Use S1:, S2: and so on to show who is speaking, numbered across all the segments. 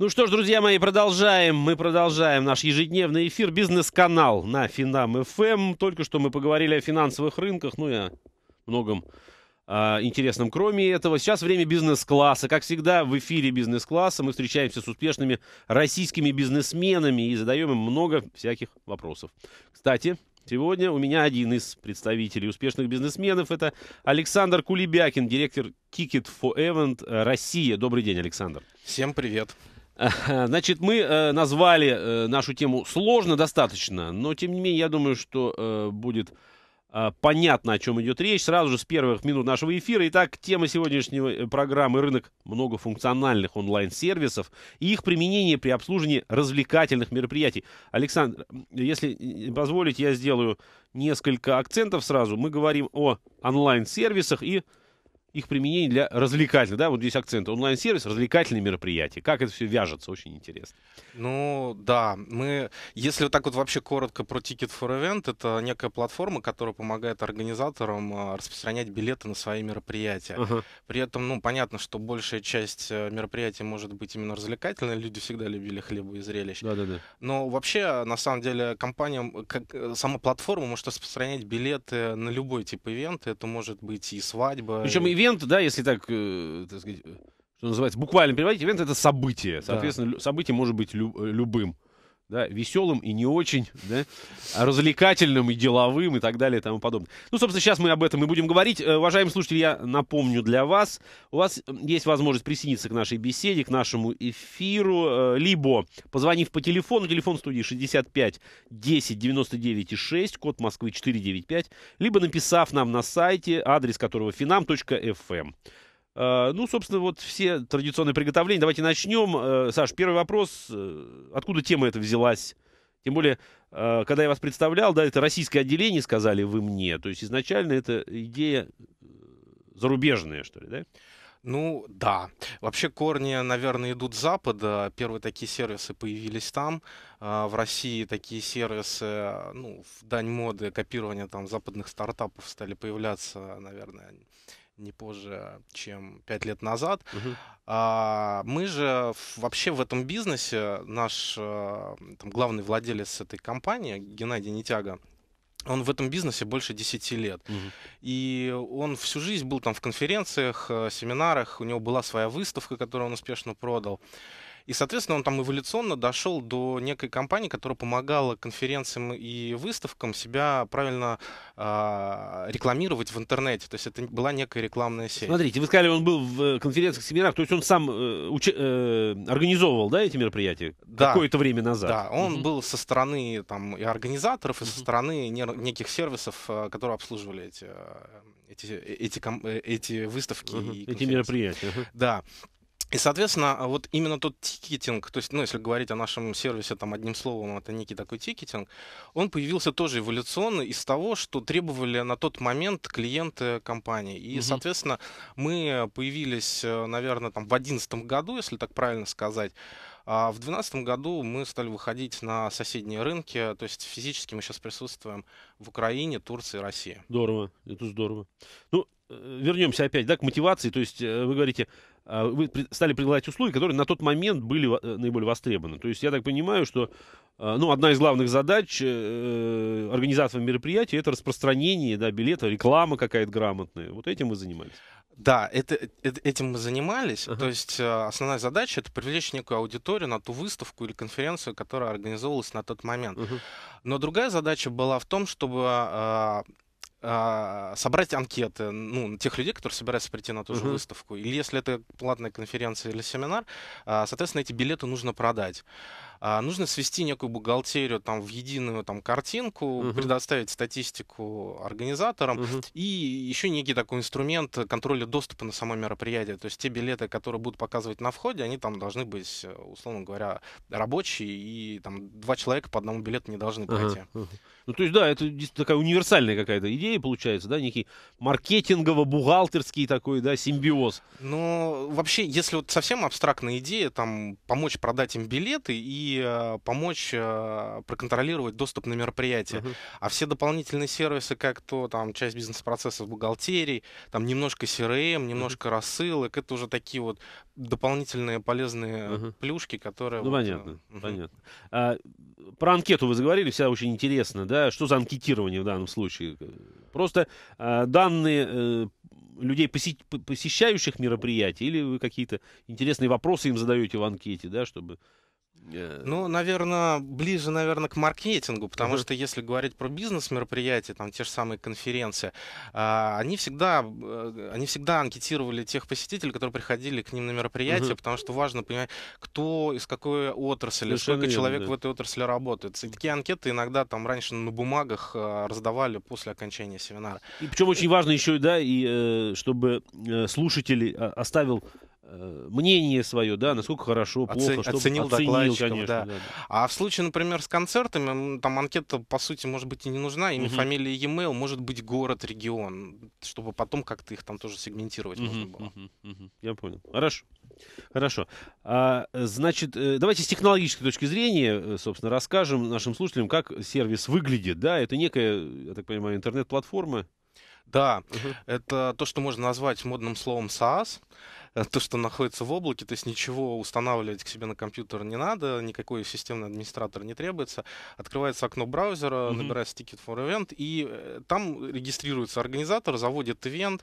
S1: Ну что ж, друзья мои, продолжаем. Мы продолжаем наш ежедневный эфир «Бизнес-канал» на Финам ФМ. Эм. Только что мы поговорили о финансовых рынках, ну и о многом э, интересном. Кроме этого, сейчас время бизнес-класса. Как всегда, в эфире бизнес-класса мы встречаемся с успешными российскими бизнесменами и задаем им много всяких вопросов. Кстати, Сегодня у меня один из представителей успешных бизнесменов. Это Александр Кулебякин, директор Ticket for Event Россия. Добрый день, Александр. Всем привет. Значит, мы э, назвали э, нашу тему сложно достаточно, но тем не менее, я думаю, что э, будет понятно, о чем идет речь, сразу же с первых минут нашего эфира. Итак, тема сегодняшнего программы «Рынок многофункциональных онлайн-сервисов и их применение при обслуживании развлекательных мероприятий». Александр, если позволите, я сделаю несколько акцентов сразу. Мы говорим о онлайн-сервисах и их применение для развлекательных, да, вот здесь акцент, онлайн-сервис, развлекательные мероприятия, как это все вяжется, очень интересно. Ну, да, мы, если вот так вот вообще коротко про Ticket
S2: for Event, это некая платформа, которая помогает организаторам а, распространять билеты на свои мероприятия. Uh-huh. При этом, ну, понятно, что большая часть э, мероприятий может быть именно развлекательной, люди всегда любили хлеба и зрелищ. Да-да-да. Но вообще, на самом деле, компания, как, э, сама платформа может распространять билеты на любой тип ивента, это может быть и свадьба. Причем и
S1: ивент, да, если так, э, так сказать, э, что называется, буквально переводить, ивент — это событие. Соответственно, да. событие может быть лю- э, любым да, веселым и не очень, да, а развлекательным и деловым и так далее и тому подобное. Ну, собственно, сейчас мы об этом и будем говорить. Э, уважаемые слушатели, я напомню для вас, у вас есть возможность присоединиться к нашей беседе, к нашему эфиру, э, либо позвонив по телефону, телефон студии 65 10 99 6, код Москвы 495, либо написав нам на сайте, адрес которого finam.fm. А, ну, собственно, вот все традиционные приготовления. Давайте начнем. Э, Саш, первый вопрос. Э, откуда тема эта взялась? Тем более, э, когда я вас представлял, да, это российское отделение, сказали вы мне. То есть изначально это идея зарубежная, что ли, да? Ну, да. Вообще корни, наверное, идут с Запада.
S2: Первые такие сервисы появились там. А, в России такие сервисы, ну, в дань моды, копирования там западных стартапов стали появляться, наверное, не позже, чем пять лет назад. Угу. А, мы же вообще в этом бизнесе, наш а, там, главный владелец этой компании, Геннадий Нетяга, он в этом бизнесе больше 10 лет. Угу. И он всю жизнь был там в конференциях, э, семинарах, у него была своя выставка, которую он успешно продал. И, соответственно, он там эволюционно дошел до некой компании, которая помогала конференциям и выставкам себя правильно э, рекламировать в интернете. То есть это была некая рекламная сеть.
S1: Смотрите, вы сказали, он был в э, конференциях, семинарах, то есть он сам э, уч... э, организовывал, да, эти мероприятия? Да. Какое-то время назад. Да,
S2: он угу. был со стороны там, и организаторов, и со стороны неких сервисов, э, которые обслуживали эти, э, эти, эти, эти выставки. Угу. И эти мероприятия. Да. И, соответственно, а вот именно тот тикетинг, то есть, ну, если говорить о нашем сервисе, там, одним словом, это некий такой тикетинг, он появился тоже эволюционно из того, что требовали на тот момент клиенты компании. И, угу. соответственно, мы появились, э, наверное, там, в 2011 году, если так правильно сказать, а в 2012 году мы стали выходить на соседние рынки, то есть физически мы сейчас
S1: присутствуем в Украине,
S2: Турции, России.
S1: Здорово, это здорово. Ну, э, вернемся опять да, к мотивации. То есть э, вы говорите, а, вы стали предлагать услуги, которые на тот момент были э, наиболее востребованы. То есть я так понимаю, что а, ну, одна из главных задач э, э, организаторов мероприятий – это распространение да, билета, реклама какая-то грамотная. Вот этим вы занимались. Да, это, это, этим мы занимались. Uh-huh. То есть основная задача это привлечь некую
S2: аудиторию на ту выставку или конференцию, которая организовывалась на тот момент. Uh-huh. Но другая задача была в том, чтобы а, а, собрать анкеты ну, тех людей, которые собираются прийти на ту же uh-huh. выставку. Или если это платная конференция или семинар, а, соответственно, эти билеты нужно продать. А, нужно свести некую бухгалтерию там, в единую там, картинку, угу. предоставить статистику организаторам угу. и еще некий такой инструмент контроля доступа на само мероприятие. То есть те билеты, которые будут показывать на входе, они там должны быть, э, условно говоря, рабочие, и там два человека по одному билету не должны пройти. ага. Ну,
S1: то есть, да, это такая универсальная какая-то идея получается, да, некий маркетингово-бухгалтерский такой, да, симбиоз. Ну, вообще, если вот совсем абстрактная идея, там, помочь
S2: продать им билеты и Э, помочь э, проконтролировать доступ на мероприятие. Uh-huh. А все дополнительные сервисы, как то там часть бизнес-процессов бухгалтерий, там немножко CRM, эм, немножко uh-huh. рассылок, это уже такие вот дополнительные полезные uh-huh. плюшки, которые... Ну, вот, э, понятно,
S1: uh-huh. понятно. А, про анкету вы заговорили, вся очень интересно, да? Что за анкетирование в данном случае? Просто а, данные людей, посещающих мероприятия, или вы какие-то интересные вопросы им задаете в анкете, да, чтобы Э, ну, наверное, ближе, наверное, к маркетингу, потому uh-huh. что если говорить
S2: про бизнес-мероприятия, там те же самые конференции, а, они всегда, э, они всегда анкетировали тех посетителей, которые приходили к ним на мероприятие, uh-huh. потому что важно понимать, кто из какой отрасли, ну, сколько верно, человек да. в этой отрасли работает. И такие анкеты иногда там раньше на бумагах э, раздавали после окончания семинара.
S1: И причем очень важно еще, да, и чтобы слушатель оставил Э, мнение свое, да, насколько хорошо, плохо, Оце- что оценил, оценил конечно, Да, да.
S2: А в случае, например, с концертами, там анкета,
S1: по сути, может быть и не нужна, имя, угу. фамилия,
S2: e-mail, может быть город, регион, чтобы потом как-то их там тоже
S1: сегментировать угу, можно было. Угу, угу. Я понял. Хорошо. Хорошо. А, значит, э, давайте с технологической точки зрения, э, собственно, расскажем нашим слушателям, как сервис выглядит, да, это некая, я так понимаю, интернет-платформа. Да, угу. это то, что можно назвать
S2: модным словом SaaS. Э, то, что находится в облаке, то есть ничего устанавливать к себе на компьютер не надо, никакой системный администратор не требуется. Открывается окно браузера, mm-hmm. набирается Ticket for Event, и э, там регистрируется организатор, заводит ивент, event,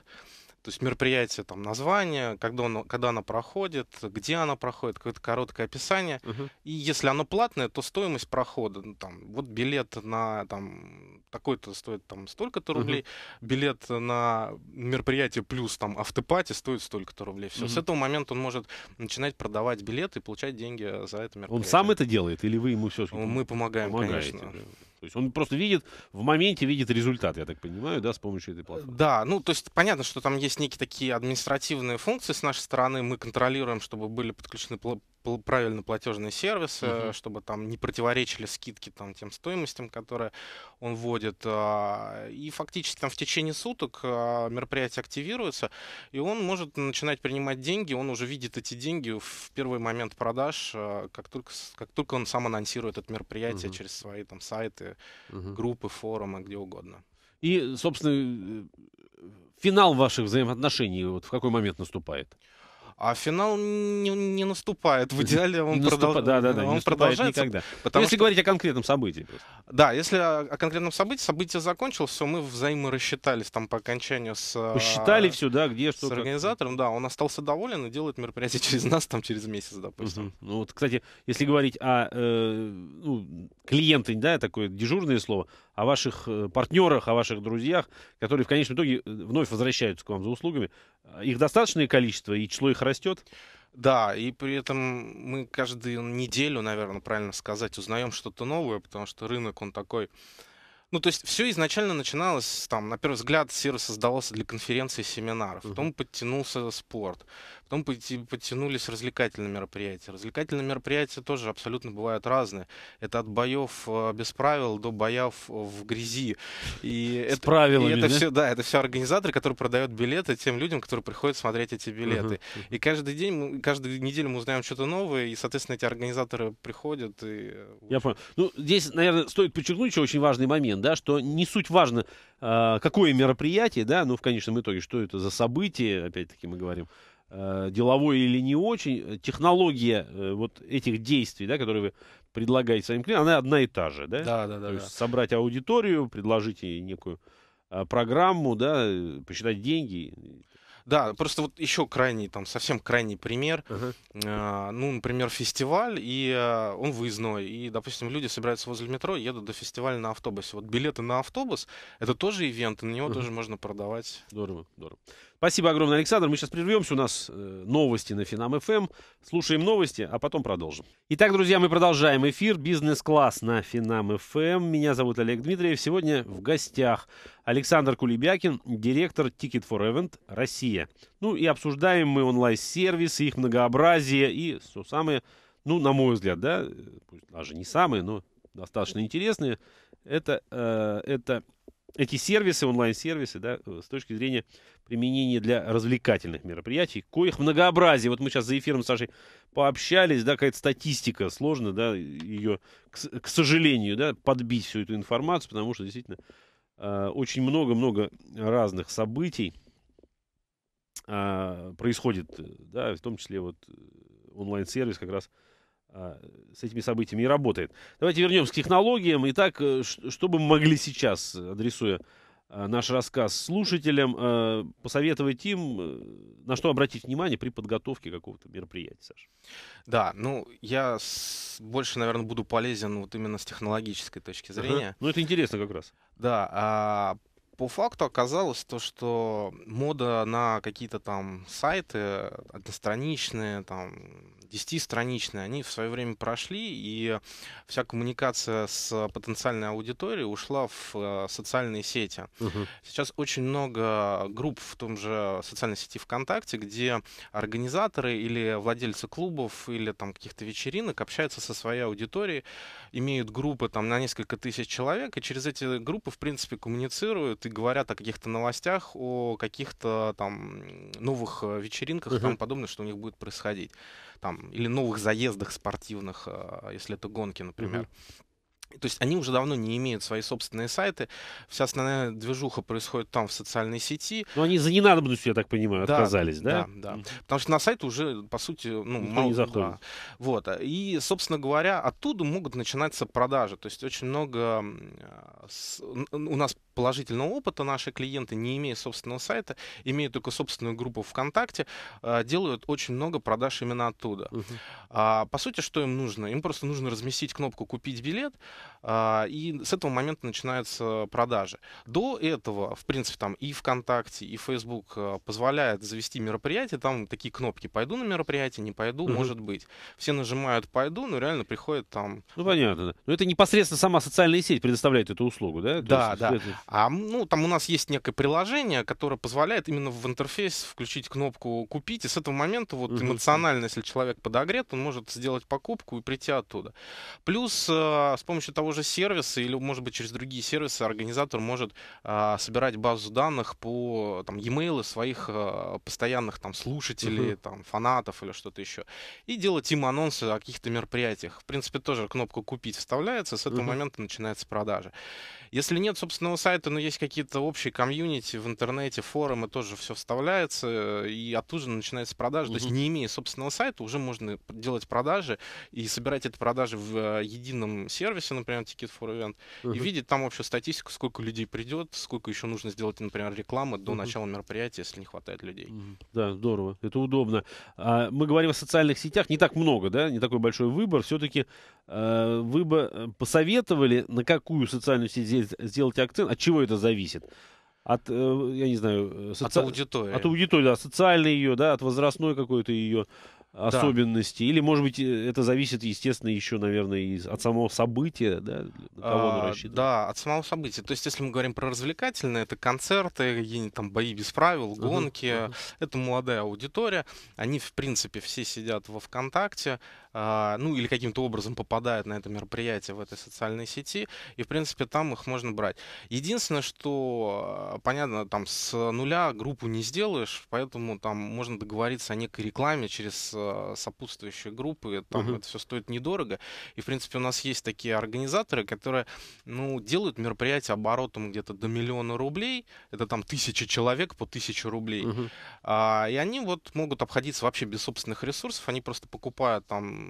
S2: то есть мероприятие, там, название, когда, оно, когда она проходит, где она проходит, какое-то короткое описание. Угу. И если оно платное, то стоимость прохода, ну, там, вот билет на, там, такой-то стоит, там, столько-то рублей, угу. билет на мероприятие плюс, там,
S1: автопати стоит столько-то рублей. Все, угу. с этого
S2: момента он может начинать продавать билеты и получать деньги за это мероприятие. Он сам
S1: это делает или вы ему все же? Мы помогаем, Помогаете, конечно. То есть он просто видит, в моменте видит результат, я так понимаю, да, с помощью этой платформы. Да, ну то есть понятно, что там есть некие
S2: такие административные функции с нашей стороны. Мы контролируем, чтобы были подключены правильно платежные сервисы, Uh -huh. чтобы там не противоречили скидки там, тем стоимостям, которые он вводит. А, и фактически там в течение суток а, мероприятие активируется, и он может начинать принимать деньги, он уже видит эти деньги в первый момент продаж, а, как только, как только он сам анонсирует это мероприятие Uh -huh. через свои там сайты, Uh -huh. группы, форумы, где угодно.
S1: И, собственно, э, финал ваших взаимоотношений вот в какой момент наступает? А финал не, не наступает. В идеале он, продол... да, да, да, он не продолжается. Никогда. Потому ну, если что...
S2: говорить о конкретном событии. Просто. Да, если о, о конкретном событии, событие закончилось, все, мы взаиморассчитались там по окончанию с... А, Посчитали все, да, где что. С организатором, да, он остался доволен и делает мероприятие через
S1: нас там через месяц, допустим. Угу. Ну вот, кстати, если говорить о э, ну, клиенты, да, такое дежурное слово, о ваших э, партнерах, о ваших друзьях, которые в конечном итоге э, вновь возвращаются к вам за услугами, Э, их достаточное количество, и число их растет? Да, и при этом мы каждую
S2: неделю, наверное, правильно сказать, узнаем что-то новое, потому что рынок, он такой... Ну, то есть все изначально начиналось, там, на первый взгляд, сервис создавался для конференций и семинаров, потом подтянулся спорт, Потом подтянулись развлекательные мероприятия. Развлекательные мероприятия тоже абсолютно бывают разные. Это от боев э, без правил до боев в грязи. И С это, правилами, и это да? все, да, это все организаторы, которые продают билеты тем людям, которые приходят смотреть эти билеты. Uh-huh. И каждый день, каждую неделю мы узнаем что-то новое, и, соответственно, эти организаторы приходят. И... Э,
S1: Я понял. Ну, здесь, наверное, стоит подчеркнуть еще очень важный момент, да, что не суть важно, а, какое мероприятие, да, ну, в конечном итоге, что это за событие, опять-таки мы говорим. Э, деловой или не очень, э, технология э, вот этих действий, да, которые вы предлагаете своим клиентам, она одна и та же, да? Да, да, да. То да. собрать аудиторию, предложить ей некую а, программу, да, посчитать деньги.
S2: Да, просто вот еще крайний, там совсем крайний пример. Uh-huh. Ну, например, фестиваль, и он выездной. И, допустим, люди собираются возле метро, едут до фестиваля на автобусе. Вот билеты
S1: на автобус это тоже ивент, и на него uh-huh. тоже можно продавать. Здорово, здорово. Спасибо огромное, Александр. Мы сейчас прервемся. У нас э, новости на Финам ФМ. Эм. Слушаем новости, а потом продолжим. Итак, друзья, мы продолжаем эфир. Бизнес-класс на Финам ФМ. Эм. Меня зовут Олег Дмитриев. Сегодня в гостях Александр Кулебякин, директор Ticket for Event Россия. Ну и обсуждаем мы онлайн-сервисы, их многообразие и что самое, ну, на мой взгляд, да, даже не самые, но достаточно интересные, это, э, это эти сервисы, онлайн-сервисы, да, с точки зрения применение для развлекательных мероприятий, коих многообразие. Вот мы сейчас за эфиром с Сашей пообщались, да, какая-то статистика, сложно, да, ее, к, к сожалению, да, подбить всю эту информацию, потому что действительно э, очень много-много разных событий э, происходит, да, в том числе вот э, онлайн-сервис как раз а, с этими событиями и работает. Давайте вернемся к технологиям. Итак, э, что бы мы могли сейчас, адресуя Э, наш рассказ слушателям, э, посоветовать им, э, на что обратить внимание при подготовке какого-то мероприятия, Саша? Да, ну, я
S2: с... больше, наверное, буду полезен вот именно с технологической точки зрения. Ага. Ну, это интересно как раз. Да, а по факту оказалось то, что мода на какие-то там сайты одностраничные, там, десятистраничные, они в свое время прошли, и вся коммуникация с потенциальной аудиторией ушла в э, социальные сети. Угу. Сейчас очень много групп в том же социальной сети ВКонтакте, где организаторы или владельцы клубов или там каких-то вечеринок общаются со своей аудиторией, имеют группы там на несколько тысяч человек, и через эти группы, в принципе, коммуницируют и говорят о каких-то новостях, о каких-то там новых э, вечеринках uh-huh. и тому подобное, что у них будет происходить. Там, или новых заездах спортивных, а, если это гонки, например. Uh-huh. То есть они уже давно не имеют свои собственные сайты. Вся основная движуха происходит там, в социальной сети.
S1: Но они за ненадобностью, я так понимаю, да, отказались, да? Да, да.
S2: Потому что на сайт уже, по сути, ну, Никто мало... не заходит. Да. Вот. А, и, собственно говоря, оттуда могут начинаться продажи. То есть очень много а, у нас положительного опыта наши клиенты, не имея собственного сайта, имея только собственную группу ВКонтакте, а, делают очень много продаж именно оттуда. Uh-huh. По сути, что им нужно? Им просто нужно разместить кнопку «Купить билет», а, и с этого момента начинаются продажи. До этого, в принципе, там и ВКонтакте, и Facebook а, позволяет завести мероприятие. Там такие кнопки «пойду на мероприятие», «не пойду», угу. «может быть». Все нажимают «пойду», но реально приходит там... Ну, понятно.
S1: Но это непосредственно сама социальная сеть предоставляет эту услугу, да? То
S2: да, есть, да. Это... А, ну, там у нас есть некое приложение, которое позволяет именно в интерфейс включить кнопку «купить», и с этого момента вот угу. эмоционально, если человек подогрет, он может сделать покупку и прийти оттуда. Плюс э, с помощью того уже сервисы или, может быть, через другие сервисы организатор может а, собирать базу данных по там, e-mail своих а, постоянных там, слушателей, угу. там, фанатов или что-то еще. И делать им анонсы о каких-то мероприятиях. В принципе, тоже кнопку «Купить» вставляется, с этого угу. момента начинается продажа. Если нет собственного сайта, но есть какие-то общие комьюнити в интернете, форумы, тоже все вставляется, э, и оттуда начинается продажа. Угу. То есть не имея собственного сайта, уже можно делать продажи и собирать эти продажи в э, едином сервисе, например, сайт Ticket for Event, uh-huh. и видеть там вообще статистику, сколько людей придет, сколько еще нужно сделать, например, рекламы до uh-huh. начала мероприятия, если не хватает людей. Uh-huh.
S1: Да, здорово, это удобно. А, мы говорим о социальных сетях, не так много, да, не такой большой выбор. Все-таки э, вы бы э, посоветовали, на какую социальную сеть сделать акцент, от чего это зависит? от, э, я не знаю, э, соци... от аудитории. От аудитории, да, социальной ее, да, от возрастной какой-то ее особенности, да. или, может быть, э, это зависит, естественно, еще, наверное, из, от самого события, да, на кого а, он рассчитан?
S2: Да, от самого события. То есть, если мы говорим про развлекательное, это концерты, какие-нибудь там бои без правил, гонки, uh-huh, uh-huh. это молодая аудитория, они, в принципе, все сидят во ВКонтакте, а, ну или каким-то образом попадают на это мероприятие в этой социальной сети, и в принципе там их можно брать. Единственное, что а, понятно, там с нуля группу не сделаешь, поэтому там можно договориться о некой рекламе через а, сопутствующие группы, там угу. это все стоит недорого, и в принципе у нас есть такие организаторы, которые, ну, делают мероприятие оборотом где-то до миллиона рублей, это там тысячи человек по тысячу рублей, угу. а, и они вот могут обходиться вообще без собственных ресурсов, они просто покупают там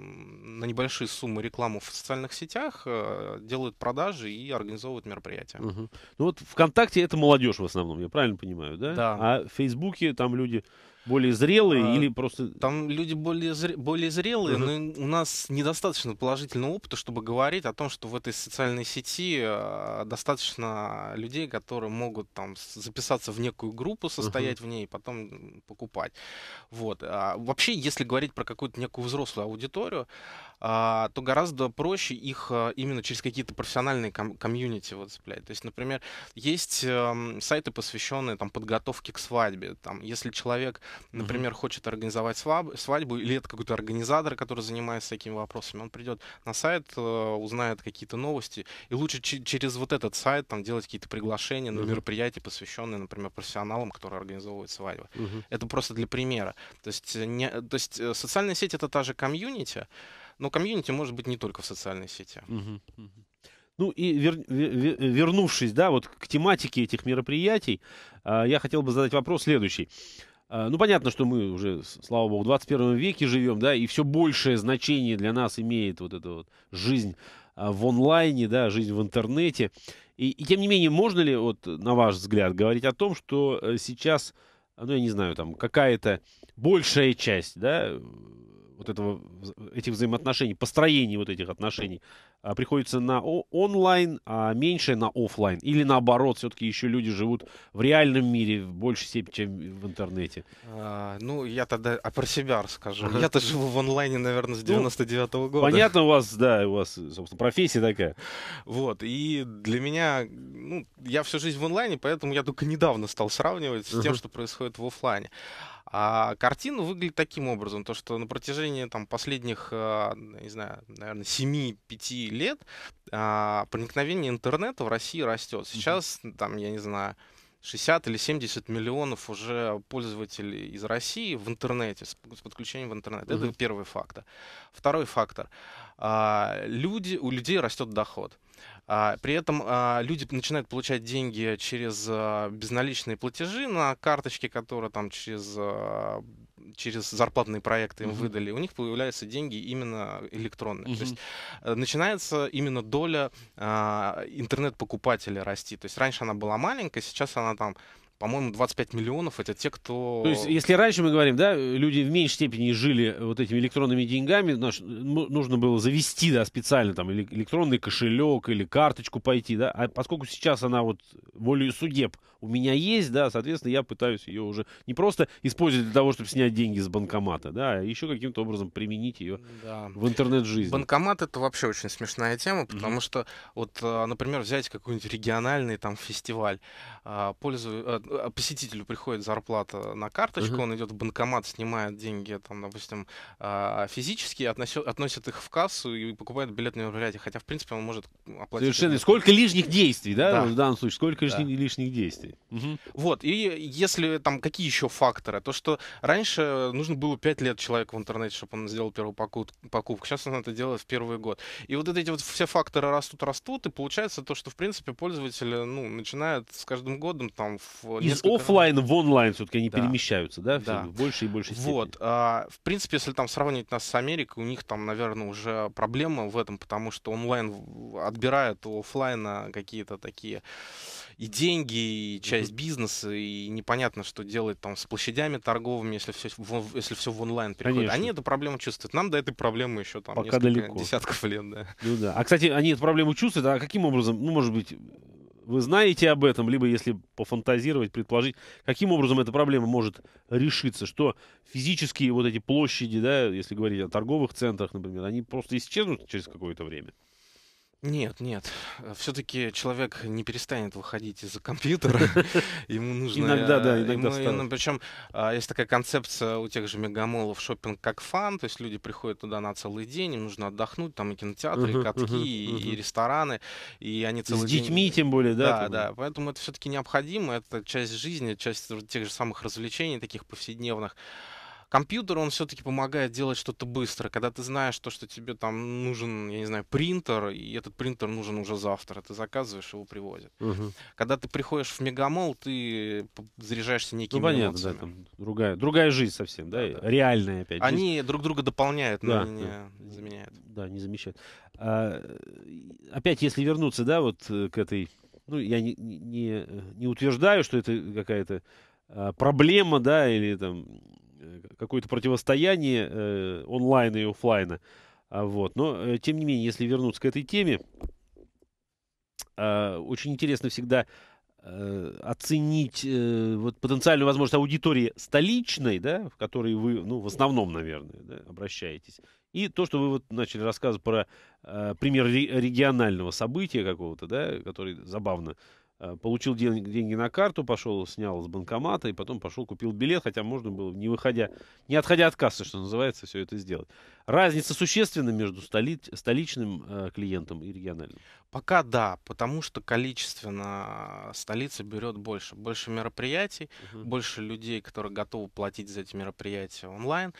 S2: на небольшие суммы рекламу в социальных сетях, э, делают продажи и организовывают мероприятия. Угу.
S1: Ну вот ВКонтакте это молодежь в основном, я правильно понимаю, да? Да. А в Фейсбуке там люди более зрелые а, или просто... Там люди более, зре... более зрелые, uh-huh. но у нас
S2: недостаточно положительного опыта, чтобы говорить о том, что в этой социальной сети э, достаточно людей, которые могут там записаться в некую группу, состоять uh-huh. в ней и потом покупать. Вот. А вообще, если говорить про какую-то некую взрослую аудиторию, а, то гораздо проще их а, именно через какие-то профессиональные ком- комьюнити вот цеплять. То есть, например, есть эм, сайты, посвященные там, подготовке к свадьбе. Там, если человек, например, uh-huh. хочет организовать сваб- свадьбу, или это какой-то организатор, который занимается такими вопросами, он придет на сайт, э, узнает какие-то новости, и лучше через вот этот сайт там, делать какие-то приглашения на uh-huh. мероприятия, посвященные, например, профессионалам, которые организовывают свадьбы. Uh-huh. Это просто для примера. То есть, э, не, то есть э, социальные сети — это та же комьюнити, но комьюнити
S1: может быть не только в социальной сети. Угу, угу. Ну и вер, вер, вернувшись, да, вот к тематике этих мероприятий, а, я хотел бы задать вопрос следующий. А, ну, понятно, что мы уже, слава богу, в 21 веке живем, да, и все большее значение для нас имеет вот эта вот жизнь а, в онлайне, да, жизнь в интернете. И, и тем не менее, можно ли, вот, на ваш взгляд, говорить о том, что э, сейчас, ну, я не знаю, там, какая-то большая часть, да, вот этого, этих взаимоотношений, построения вот этих отношений а, приходится на онлайн, а меньше на офлайн? Или наоборот, все-таки еще люди живут в реальном мире в большей степени, чем в интернете?
S2: А, ну, я тогда а про себя расскажу. Ага. Я-то живу в онлайне, наверное, с 99 ну, -го года. Понятно
S1: у вас, да, у вас, собственно, профессия такая. Вот, и для меня, ну,
S2: я всю жизнь в онлайне, поэтому я только недавно стал сравнивать с тем, что происходит в офлайне. А картина выглядит таким образом, то что на протяжении там, последних, а, не знаю, наверное, 7-5 лет а, проникновение интернета в России растет. Сейчас, там, я не знаю, 60 или 70 миллионов уже пользователей из России в интернете, с подключением в интернет. Это первый фактор. Второй фактор. А, люди, у людей растет доход. А, при этом а, люди начинают получать деньги через а, безналичные платежи на карточке, которые там через а, через зарплатные проекты им uh-huh. выдали, у них появляются деньги именно электронные. Uh-huh. То есть э, начинается именно доля интернет-покупателя расти. То есть раньше она была маленькая, сейчас она там по-моему, 25 миллионов это те, кто... То есть, если
S1: раньше мы говорим, да, люди в меньшей степени жили вот этими электронными деньгами, ну, нужно было завести, да, специально там электронный кошелек или карточку пойти, да, а поскольку сейчас она вот волею судеб у меня есть, да, соответственно, я пытаюсь ее уже не просто использовать для того, чтобы снять деньги с банкомата, да, а еще каким-то образом применить ее да. в интернет-жизни.
S2: Банкомат это вообще очень смешная тема, потому mm-hmm. что, вот, а, например, взять какой-нибудь региональный там фестиваль, а, пользу а, Э, посетителю приходит зарплата на карточку, uh-huh. он идет в банкомат, снимает деньги, там, допустим, а, физически, относит, относит их в кассу и покупает билет на мероприятие. Хотя, в принципе, он может оплатить. Совершенно. Билет. Сколько лишних действий,
S1: да, да, в данном случае? Сколько да. лишних, лишних действий?
S2: Угу. Вот. И если там какие еще факторы? То, что раньше нужно было 5 лет человеку в интернете, чтобы он сделал первую покупку. Сейчас он это делает в первый год. И вот эти вот все факторы растут, растут, и получается то, что, в принципе, пользователь ну, начинает с каждым годом там в из офлайн
S1: в онлайн все-таки они да. перемещаются, да, да. в большей и больше. степени.
S2: Вот, а, в принципе, если там сравнивать нас с Америкой, у них там, наверное, уже проблема в этом, потому что онлайн отбирают у офлайна какие-то такие и деньги, и часть бизнеса, и непонятно, что делать там с площадями торговыми, если все в, если все в онлайн переходит. Конечно. Они эту проблему чувствуют. Нам до этой проблемы еще там Пока несколько далеко. десятков лет, да.
S1: Ну да. А, кстати, они эту проблему чувствуют, а каким образом, ну, может быть, вы знаете об этом, либо если пофантазировать, предположить, каким образом эта проблема может решиться, что физические вот эти площади, да, если говорить о торговых центрах, например, они просто исчезнут через какое-то время.
S2: Нет, нет. Э, все-таки человек не перестанет выходить из-за компьютера. Ему нужно... Иногда, да, э, иногда ну, Причем а, есть такая концепция у тех же мегамолов шопинг как фан, то есть люди приходят туда на целый день, им нужно отдохнуть, там и кинотеатры, и катки, и рестораны, и они целый день... С детьми тем более, да? Да, да. Поэтому это все-таки необходимо, это часть жизни, часть тех же самых развлечений, таких повседневных компьютер, он все-таки помогает делать что-то быстро. Когда ты знаешь то, что тебе там нужен, я не знаю, принтер, и этот принтер нужен уже завтра, ты заказываешь, его привозят. Угу. Когда ты приходишь в Мегамол, ты заряжаешься некими ну, понятно,
S1: эмоциями. Да, другая, другая жизнь совсем, да, да, да. реальная опять. Они друг друга дополняют, но да, не да. заменяют. Да, не замещают. А, опять, если вернуться, да, вот э, к этой... Ну, я не, не, не э, утверждаю, что это какая-то а, проблема, да, или там Э, какое-то противостояние э, онлайна и офлайна. А, вот. Но, э, тем не менее, если вернуться к этой теме, а, очень интересно всегда э, оценить вот, потенциальную возможность аудитории столичной, да, в которой вы, ну, в основном, наверное, да, обращаетесь, и то, что вы вот начали рассказывать про пример регионального события какого-то, да, который забавно Э, получил ден деньги на карту, пошел, снял с банкомата и потом пошел, купил билет, хотя можно было, не выходя, не отходя от кассы, что называется, все это сделать. Разница существенна между столи столичным э, клиентом и региональным? Пока да, потому что количественно а,
S2: столица берет больше. Больше мероприятий, угу. больше людей, которые готовы платить за эти мероприятия онлайн.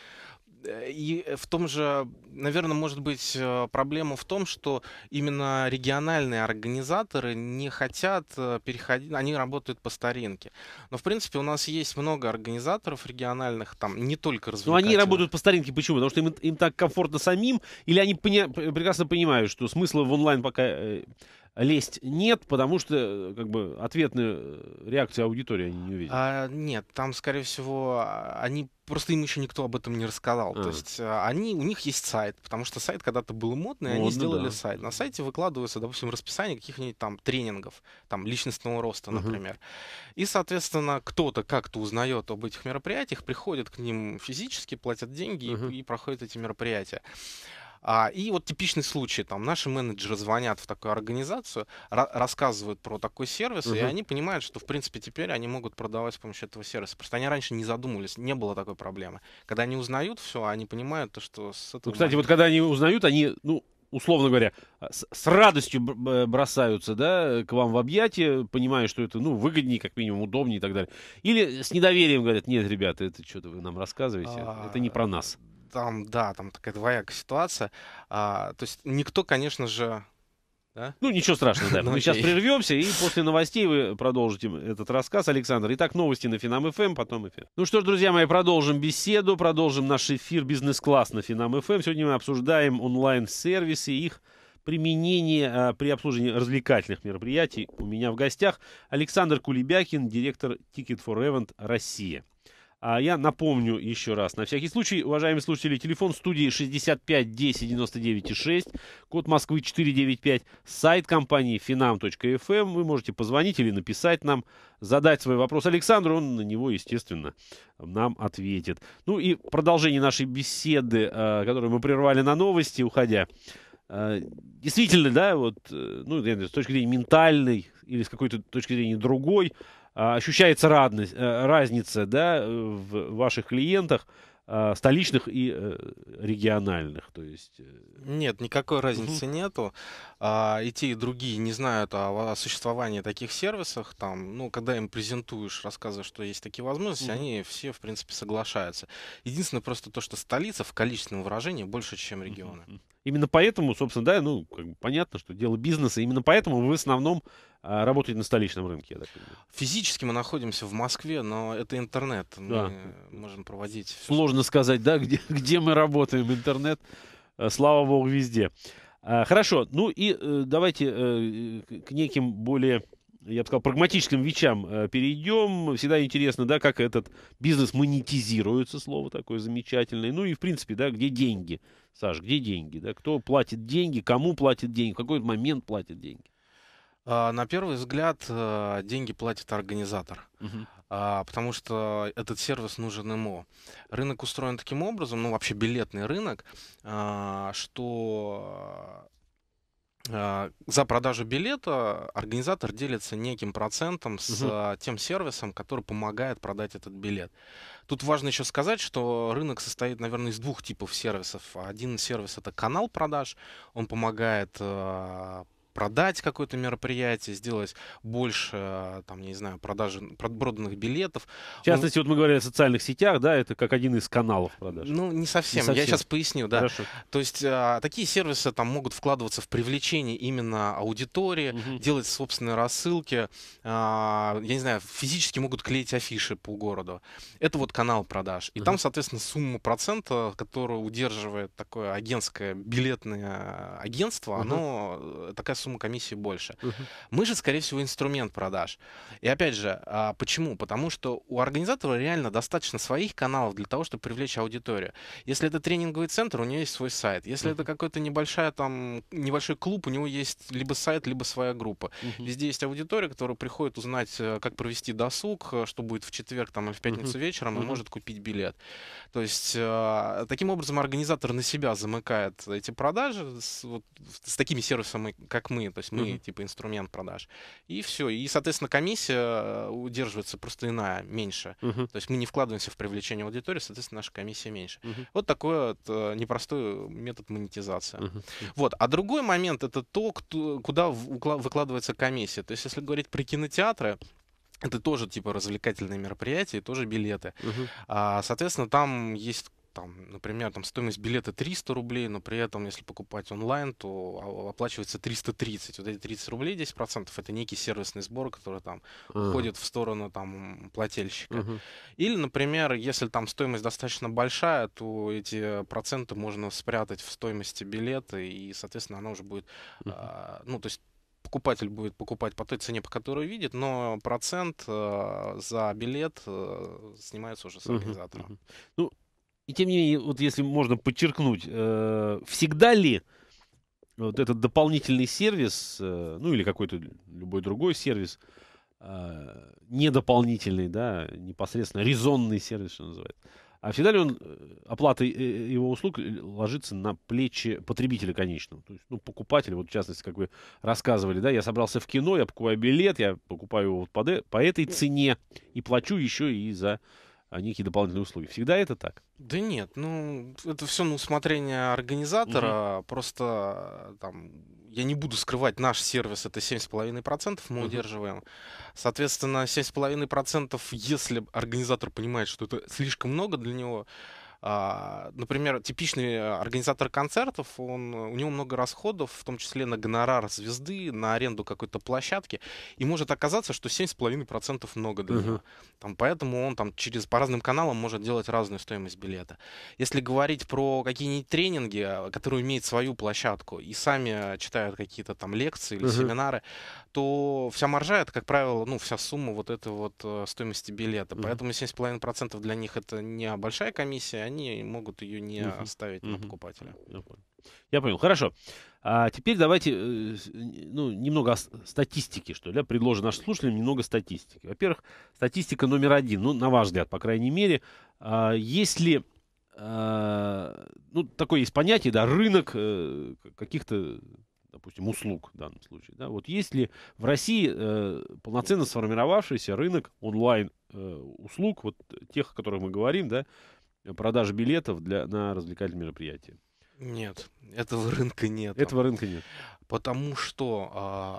S2: Э, и э, в том же, наверное, может быть э, проблема в том, что именно региональные организаторы не хотят переходить, они работают по старинке. Но, в принципе, у нас есть много организаторов региональных,
S1: там не только развлекательных. Но они работают по старинке, почему? Потому что им, им так комфортно самим, или они поня прекрасно понимают, что смысла в онлайн пока лезть нет, потому что э, как бы ответную э, реакцию аудитории они не увидят. А, нет, там, скорее всего, а, они
S2: просто им еще никто об этом не рассказал. А. То есть э, они, у них есть сайт, потому что сайт когда-то был модный, Модно, они сделали да. сайт. На сайте выкладываются, допустим, расписание каких-нибудь там тренингов, там личностного роста, uh-huh. например. И, соответственно, кто-то как-то узнает об этих мероприятиях, приходит к ним физически, платят деньги uh и, и проходят эти мероприятия. А, и вот типичный случай, там наши менеджеры звонят в такую организацию, рассказывают про такой сервис, угу. и они понимают, что в принципе теперь они могут продавать с помощью этого сервиса. Просто они раньше не задумывались, не было такой проблемы. Когда они узнают все, они понимают то, что с ну, этого... Ну, кстати, момента... вот когда
S1: они узнают, они, ну, условно говоря, а, с, с радостью бросаются, да, к вам в объятия, понимая, что это, ну, выгоднее, как минимум, удобнее и так далее. Или с недоверием говорят, нет, ребята, это что-то вы нам рассказываете, это не а, про нас там, да, там такая двоякая ситуация. А,
S2: то есть никто, конечно же...
S1: Да? Ну, ничего страшного, да. Ну, мы сейчас прервемся, и после новостей вы продолжите этот рассказ, Александр. Итак, новости на Финам ФМ, эм, потом эфир. Ну что ж, друзья мои, продолжим беседу, продолжим наш эфир бизнес-класс на Финам ФМ. Эм. Сегодня мы обсуждаем онлайн-сервисы, их применение а, при обслуживании развлекательных мероприятий. У меня в гостях Александр Кулебякин, директор Ticket for Event Россия. А я напомню еще раз, на всякий случай, уважаемые слушатели, телефон студии 65 10 99 6, код Москвы 495, сайт компании finam.fm. Эм. Вы можете позвонить или написать нам, задать свой вопрос Александру, он на него, естественно, нам ответит. Ну и продолжение нашей беседы, а, которую мы прервали на новости, уходя. А, действительно, да, вот, э, ну, с точки зрения ментальной или с какой-то точки зрения другой, а, ощущается радность, э, разница да, в ваших клиентах а, столичных и э, региональных, то есть... Э,
S2: Нет, никакой разницы нету. А, и те, и другие не знают о, о существовании таких сервисов, там, ну, когда им презентуешь, рассказываешь, что есть такие возможности, mm-hmm. они все, в принципе, соглашаются. Единственное просто то, что столица в
S1: количественном выражении больше, чем регионы. Mm-hmm. Именно поэтому, собственно, да, ну, как бы понятно, что дело бизнеса. Именно поэтому вы в основном а, работаете на столичном рынке, я так понимаю. Физически мы находимся в Москве, но это интернет. Да. можем проводить... Сложно что... сказать, да, где, где мы работаем. Интернет, э, слава богу, везде. А, хорошо, ну и э, давайте э, к неким более я бы сказал, прагматическим вещам э, перейдем. Всегда интересно, да, как этот бизнес монетизируется, слово такое замечательное. Ну и, в принципе, да, где деньги, Саш, где деньги, да, кто платит деньги, кому платит деньги, в какой момент платит деньги? А, на первый взгляд,
S2: деньги платит организатор. Угу. А, потому что этот сервис нужен ему. Рынок устроен таким образом, ну вообще билетный рынок, а, что а, за продажу билета организатор делится неким процентом с угу. тем сервисом, который помогает продать этот билет. Тут важно еще сказать, что рынок состоит, наверное, из двух типов сервисов. Один сервис это канал продаж, он помогает продать какое-то мероприятие, сделать больше, а, там, не знаю, продажи проданных билетов. В частности, Он... Ну
S1: вот мы говорили о социальных сетях, да, это как один из каналов продаж. Ну, не совсем. Не совсем. Я сейчас поясню,
S2: да. Хорошо. То есть а, такие сервисы там могут вкладываться в привлечение именно аудитории, угу. делать собственные рассылки, а, я не знаю, физически могут клеить афиши по городу. Это вот канал продаж. И угу. там, соответственно, сумма процента, которую удерживает такое агентское билетное а, агентство, угу. оно э, такая сумма комиссии больше. Угу. Мы же, скорее всего, инструмент продаж. И опять же, а, почему? Потому что у организатора реально достаточно своих каналов для того, чтобы привлечь аудиторию. Если это тренинговый центр, у него есть свой сайт. Если угу. это какой-то небольшая там небольшой клуб, у него есть либо сайт, либо своя группа. Угу. Везде есть аудитория, которая приходит узнать, э, как провести досуг, э, что будет в четверг там или в пятницу вечером, и может купить билет. То есть э, таким образом организатор на себя замыкает эти продажи с, вот, с такими сервисами, как мы, то есть мы типа инструмент продаж. И все. И, соответственно, комиссия э, удерживается просто иная, меньше. То есть мы не вкладываемся в привлечение аудитории, соответственно, наша комиссия меньше. Вот такой вот э, непростой метод монетизации. Вот. А другой момент это то, куда выкладывается комиссия. То есть если говорить про кинотеатры, это тоже типа развлекательные мероприятия, тоже билеты. Uh-huh. А, соответственно, там есть там, например, там стоимость билета 300 рублей, но при этом, если покупать онлайн, то оплачивается 330. Вот эти 30 рублей, 10% это некий сервисный сбор, который там uh-huh. уходит в сторону там плательщика. Uh-huh. Или, например, если там стоимость достаточно большая, то эти проценты можно спрятать в стоимости билета, и, соответственно, она уже будет, uh-huh. а, ну, то есть покупатель будет покупать по той цене, по которой видит, но процент э, за билет э, снимается уже с организатора. Uh-huh, uh-huh.
S1: Ну, и тем не менее, вот если можно подчеркнуть, э, всегда ли вот этот дополнительный сервис, э, ну или какой-то любой другой сервис, э, не дополнительный, да, непосредственно резонный сервис, что называется, а всегда ли он, э, оплата его услуг ложится на плечи потребителя конечного? То есть, ну, покупателя, вот в частности, как вы рассказывали, да, я собрался в кино, я покупаю билет, я покупаю его вот по этой цене и плачу еще и за некие дополнительные услуги. Всегда это так?
S2: Да нет, ну это все на усмотрение организатора. Угу. Просто там я не буду скрывать, наш сервис это 7,5% мы угу. удерживаем. Соответственно, 7,5%, если организатор понимает, что это слишком много для него, а, например, типичный э, организатор концертов, он, у него много расходов, в том числе на гонорар звезды, на аренду какой-то площадки, и может оказаться, что 7,5% много для uh-huh. него. Там, поэтому он там через по разным каналам может делать разную стоимость билета. Если говорить про какие-нибудь тренинги, э, которые имеют свою площадку и сами э, читают какие-то там лекции или uh-huh. семинары, то вся маржа это, как правило, ну, вся сумма вот этой вот э, стоимости билета. Mm-hmm. Поэтому 7,5% для них это не большая комиссия, они могут ее не оставить на покупателя.
S1: Я понял. Хорошо. А теперь давайте э, ну, немного статистики, что ли. Я предложу нашим слушателям немного статистики. Во-первых, статистика номер один, ну, на ваш взгляд, по крайней мере, а если а, ну, такое есть понятие, да, рынок э, каких-то допустим, услуг в данном случае. Да? Вот есть ли в России э, полноценно сформировавшийся рынок онлайн э, услуг, вот тех, о которых мы говорим, да, продажи билетов для, на развлекательные мероприятия? Нет, этого рынка нет. Этого рынка нет. Потому что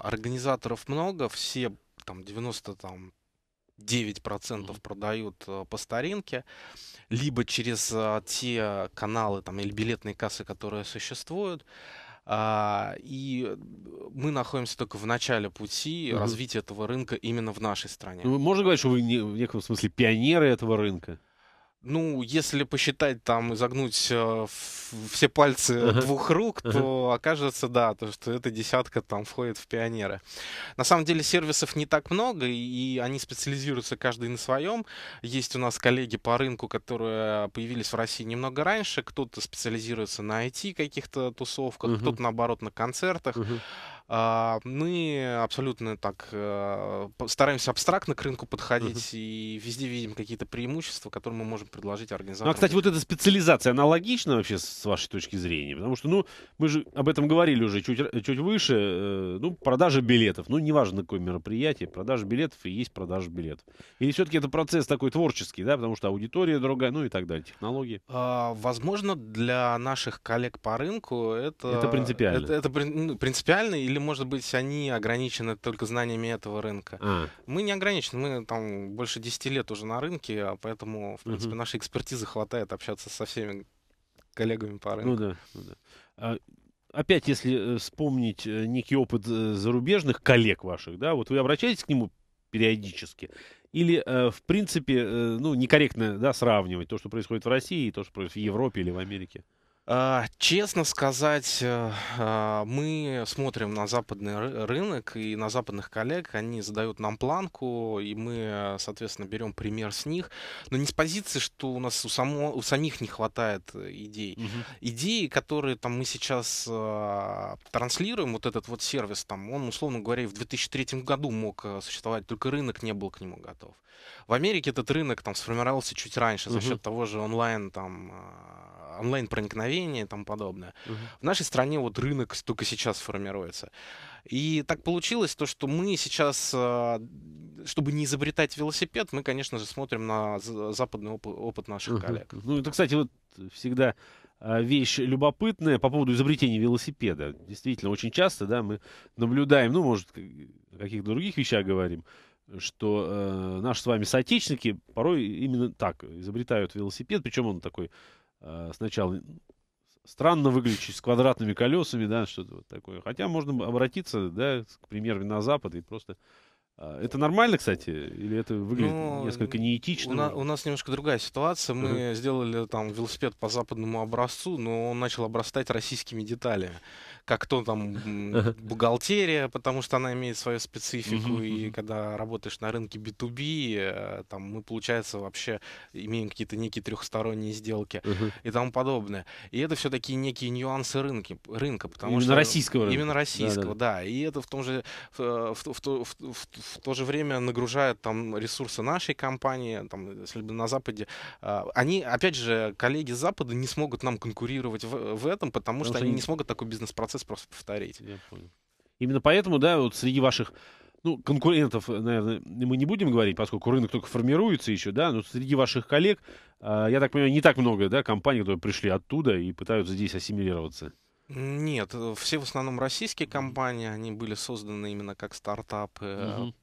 S1: э, организаторов много, все там
S2: 90 там 9% продают э, по старинке, либо через э, те каналы там, или билетные кассы, которые существуют. А, и мы находимся только в начале пути угу. развития этого рынка именно в нашей стране. Ну,
S1: можно говорить, что вы в некотором смысле пионеры этого рынка? ну,
S2: если посчитать там и загнуть э, все пальцы uh-huh. двух рук, то uh-huh. окажется, да, то, что эта десятка там входит в пионеры. На самом деле сервисов не так много, и они специализируются каждый на своем. Есть у нас коллеги по рынку, которые появились в России немного раньше. Кто-то специализируется на IT каких-то тусовках, uh-huh. кто-то, наоборот, на концертах. Uh-huh. А, мы абсолютно так э,
S1: стараемся абстрактно к рынку подходить uh-huh.
S2: и везде видим какие-то преимущества, которые мы можем предложить организаторам. Ну, а, кстати, вот
S1: эта специализация, аналогична вообще с вашей точки зрения? Потому что, ну, мы же об этом говорили уже чуть, э, чуть выше. Э, ну, продажа билетов, ну, неважно, какое мероприятие, продажа билетов и есть продажа билетов. Или все-таки это процесс такой творческий, да, потому что аудитория другая, ну и так далее, технологии.
S2: А, возможно, для наших коллег по рынку это... Это принципиально. Это, это ну, принципиально или или, может быть, они ограничены только знаниями этого рынка. А. Мы не ограничены, мы там больше 10 лет уже на рынке, а поэтому, в принципе, угу. нашей экспертизы хватает общаться со всеми коллегами по рынку. Ну да,
S1: ну да. А, опять, если э, вспомнить э, некий опыт э, зарубежных коллег ваших, да, вот вы обращаетесь к нему периодически, или, в принципе, ну, некорректно да, сравнивать то, что происходит в России, и то, что происходит в Европе или в Америке? А, честно сказать, э,
S2: а, мы смотрим на западный рынок и на западных коллег, они задают нам планку, и мы, соответственно, берем пример с них, но не с позиции, что у нас у, само, у самих не хватает э, идей. Угу. Идеи, которые там мы сейчас а, транслируем, вот этот вот сервис, там, он, условно говоря, в 2003 году мог э, существовать, только рынок не был к нему готов. В Америке этот рынок там сформировался чуть раньше угу. за счет того же онлайн, там, онлайн проникновения строение и тому подобное. Угу. В нашей стране вот рынок только сейчас формируется. И так получилось то, что мы сейчас, а, чтобы не изобретать велосипед, мы, конечно же, смотрим на западный опыт наших угу. коллег.
S1: Ну, это, кстати, вот всегда а, вещь любопытная по поводу изобретения велосипеда. Действительно, очень часто да, мы наблюдаем, ну, может, о каких-то других вещах говорим, что э, наши с вами соотечественники порой именно так изобретают велосипед, причем он такой э, сначала странно выглядящий с квадратными колесами, да, что-то вот такое. Хотя можно обратиться, да, к примеру, на Запад и просто а, это нормально, кстати, или это выглядит ну, несколько неэтично? У, на,
S2: у нас немножко другая ситуация. Мы uh-huh. сделали там велосипед по западному образцу, но он начал обрастать российскими деталями как то там бухгалтерия, потому что она имеет свою специфику, и когда работаешь на рынке B2B, э, там мы, получается, вообще имеем какие-то некие трехсторонние сделки и тому подобное. И это все-таки некие нюансы рынки, рынка, потому именно что... российского рынка. Именно российского, да, да. да. И это в том же, э, в, в, в, в, в то же время нагружает там ресурсы нашей компании, там, если бы на Западе... Э, они, опять же, коллеги с Запада не смогут нам конкурировать в, в этом, потому, потому что они не смогут такой бизнес-процесс процесс просто повторить. Я понял.
S1: Именно поэтому, да, вот среди ваших ну, конкурентов, э, наверное, мы не будем говорить, поскольку рынок только формируется еще, да, но среди ваших коллег, э, я так понимаю, не так много, да, компаний, которые пришли оттуда и пытаются здесь ассимилироваться.
S2: Нет, э, все в основном российские компании, они были созданы именно как стартапы угу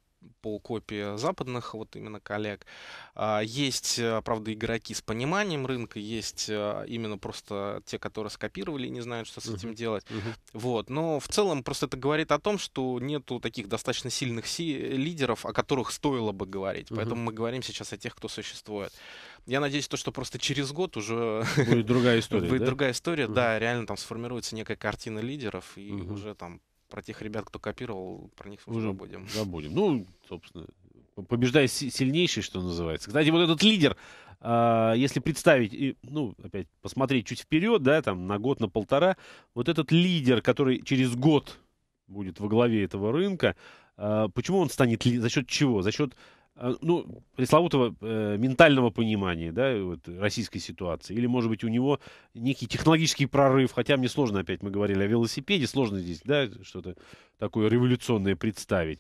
S2: по копии западных вот именно коллег. А, есть, э, правда, игроки с пониманием рынка, есть э, именно просто те, которые скопировали и не знают, что с uh-huh. этим делать. Uh-huh. Вот. Но в целом просто это говорит о том, что нету таких достаточно сильных си- э, лидеров, о которых стоило бы говорить. Uh-huh. Поэтому мы говорим сейчас о тех, кто существует. Я надеюсь, то, что просто через год уже... Будет другая история, Будет да? другая история, uh-huh. да. Реально там сформируется некая картина лидеров, и uh-huh. уже там про тех ребят, кто копировал, про них уже забудем. Забудем.
S1: Ну, собственно, побеждая сильнейший, что называется. Кстати, вот этот лидер, а, если представить, и, ну, опять посмотреть чуть вперед, да, там, на год, на полтора, вот этот лидер, который через год будет во главе этого рынка, а, почему он станет, за счет чего? За счет а, ну, пресловутого э, ментального понимания да, вот, российской ситуации? Или, может быть, у него некий технологический прорыв? Хотя мне сложно, опять мы говорили о велосипеде, сложно здесь да, что-то такое революционное представить.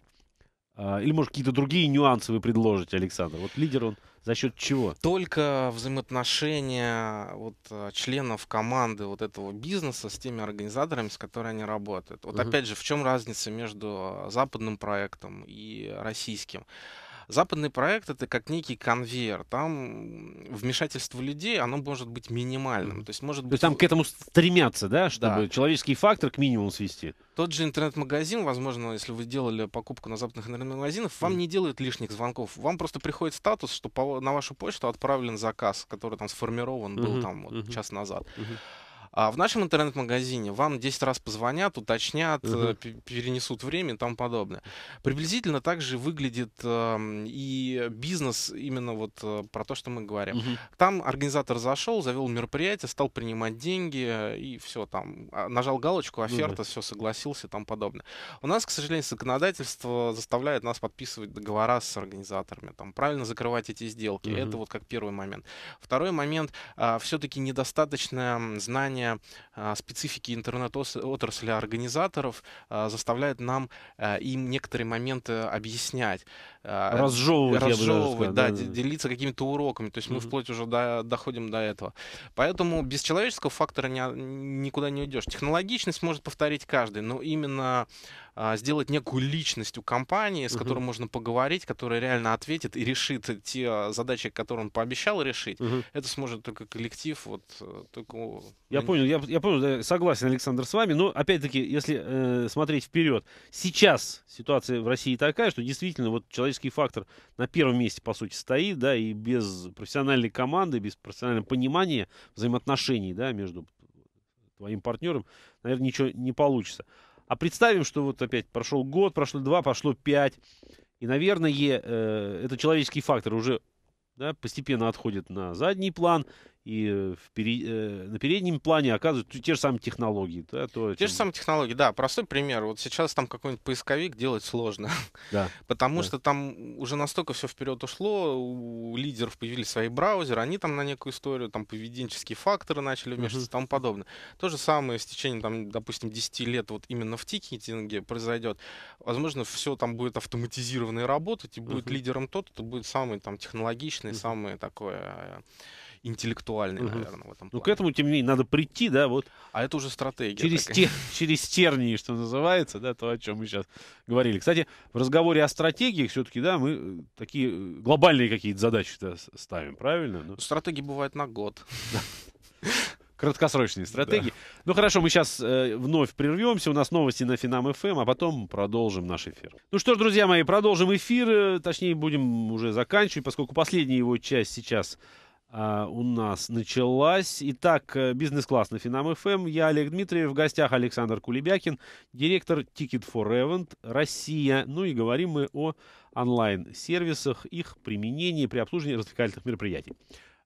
S1: А, или, может, какие-то другие нюансы вы предложите, Александр? Вот лидер он за счет чего?
S2: Только взаимоотношения вот, э, членов команды вот этого бизнеса с теми организаторами, с которыми они работают. Вот угу. опять же, в чем разница между э, западным проектом и российским? Западный проект это как некий конвейер. Там вмешательство людей, оно может быть минимальным. То есть, может То быть... там к
S1: этому стремятся, да, чтобы да. человеческий фактор к минимуму свести.
S2: Тот же интернет-магазин, возможно, если вы делали покупку на западных интернет-магазинах, вам mm. не делают лишних звонков. Вам просто приходит статус, что по, на вашу почту отправлен заказ, который там сформирован был mm-hmm. там вот, mm-hmm. час назад. Mm-hmm. А в нашем интернет-магазине вам 10 раз позвонят, уточнят, угу. перенесут время и тому подобное. Приблизительно так же выглядит э, и бизнес именно вот э, про то, что мы говорим. Угу. Там организатор зашел, завел мероприятие, стал принимать деньги э, и все там. А, нажал галочку, ну оферта, угу. все, согласился и тому подобное. У нас, к сожалению, законодательство заставляет нас подписывать договора с организаторами, там правильно закрывать эти сделки. Угу. Это вот как первый момент. Второй момент, э, а, все-таки недостаточное знание понимание а, специфики интернет-отрасли организаторов а, заставляет нам э, им некоторые моменты э, объяснять. А, разжевывать, разжевывать да, да, делиться какими-то уроками. То есть мы вплоть уже до, доходим до этого. Поэтому без человеческого фактора не, никуда не уйдешь. Технологичность может повторить каждый, но именно а, сделать некую личность у компании, с угу. которой можно поговорить, которая реально ответит и решит э, те а, задачи, которые он пообещал решить. Угу. Это сможет только коллектив. Вот, э, только... Я э, понял,
S1: я, я понял, да, согласен, Александр, с вами. Но, опять-таки, если э, смотреть вперед, сейчас ситуация в России такая, что действительно вот человеческий фактор на первом месте, по сути, стоит, да, и без профессиональной команды, без профессионального понимания взаимоотношений, да, между твоим партнером, наверное, ничего не получится. А представим, что вот опять прошел год, прошло два, прошло пять. И, наверное, э, это человеческий фактор уже да, постепенно отходит на задний план, и э, в пере... Э, на переднем плане оказывают те же самые технологии. Да, то, те чем... же самые технологии,
S2: да. Простой пример. Вот сейчас там какой-нибудь поисковик делать сложно. Да. Потому да. что там уже настолько все вперед ушло, у лидеров появились свои браузеры, они там на некую историю, там поведенческие факторы начали вмешиваться и тому подобное. То же самое с течением, там, допустим, 10 лет вот именно в тикетинге произойдет. Возможно, все там будет автоматизированно работать, и будет лидером тот, кто будет самый там технологичный, интересное, самое такое э, интеллектуальный, угу. наверное,
S1: в этом плане. Ну, к этому, тем не менее, надо прийти, да, вот. А это уже стратегия. Через, те, через тернии, что называется, да, то, о чем мы сейчас говорили. Кстати, в разговоре о стратегиях все-таки, да, мы э, такие э, глобальные какие-то задачи ставим, правильно? Ну, стратегии бывают на год. краткосрочные стратегии. Да. Ну хорошо, мы сейчас э, вновь прервемся. У нас новости на Финам ФМ, эм, а потом продолжим наш эфир. Ну что ж, друзья мои, продолжим эфир. Э, точнее, будем уже заканчивать, поскольку последняя его часть сейчас э, у нас началась. Итак, э, бизнес-класс на Финам ФМ. Эм. Я Олег Дмитриев. В гостях Александр Кулебякин, директор Ticket for Event Россия. Ну и говорим мы о онлайн-сервисах, их применении при обслуживании развлекательных мероприятий.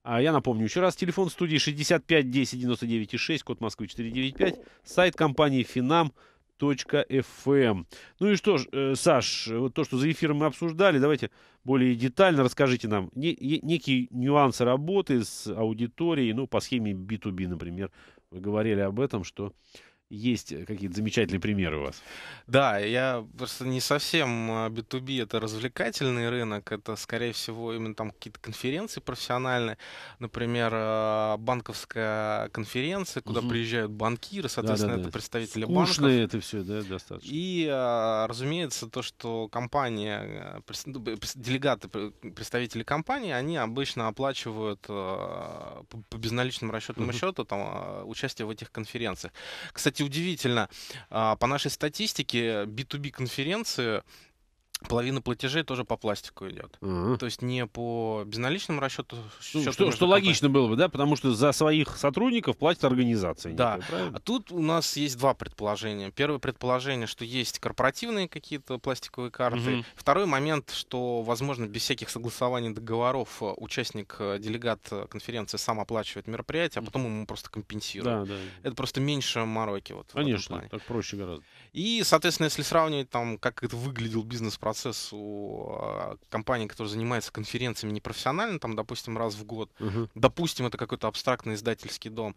S1: А я напомню еще раз, телефон студии 65 10 99 6, код Москвы 495, сайт компании «Финам». .fm. Эм. Ну и что ж, э, Саш, вот то, что за эфиром мы обсуждали, давайте более детально расскажите нам некие нюансы работы с аудиторией, ну, по схеме B2B, например. Вы говорили об этом, что есть э, какие-то замечательные примеры у вас. Да, я просто не совсем B2B, а, это развлекательный
S2: рынок, это, скорее всего, именно там какие-то конференции профессиональные, например, а, банковская конференция, куда угу. приезжают банкиры, соответственно, да, да, да. это представители Скучные банков.
S1: это все, да, достаточно.
S2: И, а, разумеется, то, что компания, ну, делегаты, представители компании, они обычно оплачивают по безналичным расчетному угу. счету там, участие в этих конференциях. Кстати, кстати, удивительно. А, по нашей статистике B2B-конференции э, половина платежей тоже по пластику идет.
S1: Угу. А. То есть не
S2: по безналичному расчету. Ну, что что
S1: логично было бы, да, потому что за своих сотрудников платит организация. Да. Некая, а тут у нас есть два предположения. Первое
S2: предположение, что есть корпоративные какие-то пластиковые карты. Угу. Второй момент, что, возможно, без всяких согласований договоров э, участник, э, делегат э, конференции сам оплачивает мероприятие, а потом ему просто компенсируют. Да, да. Это просто меньше мороки. Вот, Конечно, так проще гораздо. И, соответственно, если сравнивать, там, как это выглядел бизнес процесс у а, компании, которая занимается конференциями непрофессионально, там, допустим, раз в год, угу. допустим, это какой-то абстрактный издательский дом,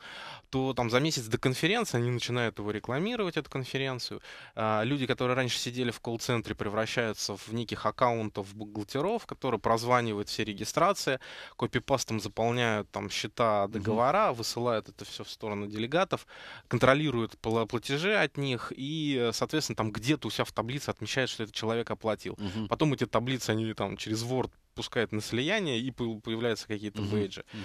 S2: то там за месяц до конференции они начинают его рекламировать, эту конференцию. А, люди, которые раньше сидели в колл-центре, превращаются в неких аккаунтов бухгалтеров, которые прозванивают все регистрации, копипастом заполняют там счета, договора, угу. высылают это все в сторону делегатов, контролируют платежи от них и, э, соответственно, там где-то у себя в таблице отмечают, что этот человек оплатил заплатил. Угу. Потом эти таблицы, они там через Word пускают на слияние, и появляются какие-то угу. бейджи. Угу